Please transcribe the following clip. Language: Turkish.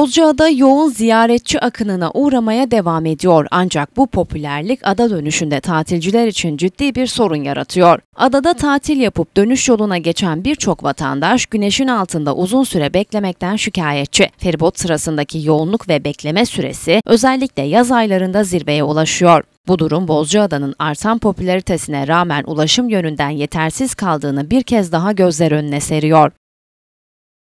Bozcaada yoğun ziyaretçi akınına uğramaya devam ediyor ancak bu popülerlik ada dönüşünde tatilciler için ciddi bir sorun yaratıyor. Adada tatil yapıp dönüş yoluna geçen birçok vatandaş güneşin altında uzun süre beklemekten şikayetçi. Feribot sırasındaki yoğunluk ve bekleme süresi özellikle yaz aylarında zirveye ulaşıyor. Bu durum Bozcaada'nın artan popülaritesine rağmen ulaşım yönünden yetersiz kaldığını bir kez daha gözler önüne seriyor.